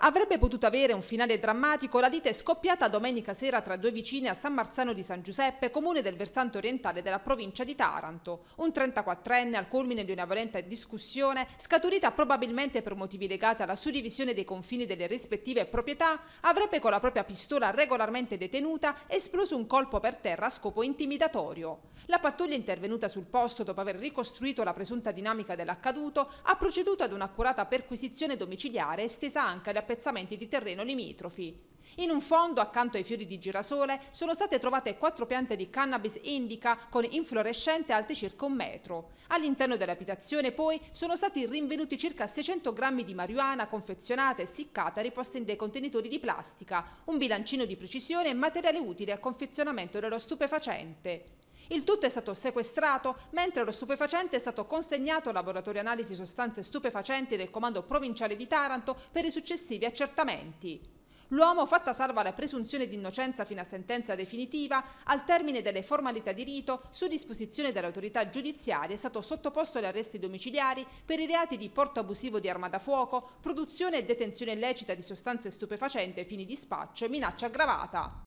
Avrebbe potuto avere un finale drammatico la lite scoppiata domenica sera tra due vicine a San Marzano di San Giuseppe, comune del versante orientale della provincia di Taranto. Un 34enne al culmine di una violenta discussione, scaturita probabilmente per motivi legati alla suddivisione dei confini delle rispettive proprietà, avrebbe con la propria pistola regolarmente detenuta esploso un colpo per terra a scopo intimidatorio. La pattuglia intervenuta sul posto dopo aver ricostruito la presunta dinamica dell'accaduto ha proceduto ad un'accurata perquisizione domiciliare estesa anche alle appezzamenti di terreno limitrofi. In un fondo, accanto ai fiori di girasole, sono state trovate quattro piante di cannabis indica con inflorescenze alte circa un metro. All'interno dell'abitazione, poi, sono stati rinvenuti circa 600 grammi di marijuana confezionata e siccata riposta in dei contenitori di plastica, un bilancino di precisione e materiale utile al confezionamento dello stupefacente. Il tutto è stato sequestrato mentre lo stupefacente è stato consegnato al laboratorio analisi sostanze stupefacenti del comando provinciale di Taranto per i successivi accertamenti. L'uomo, fatta salva la presunzione di innocenza fino a sentenza definitiva, al termine delle formalità di rito, su disposizione dell'autorità giudiziaria, è stato sottoposto agli arresti domiciliari per i reati di porto abusivo di arma da fuoco, produzione e detenzione illecita di sostanze stupefacenti ai fini di spaccio e minaccia aggravata.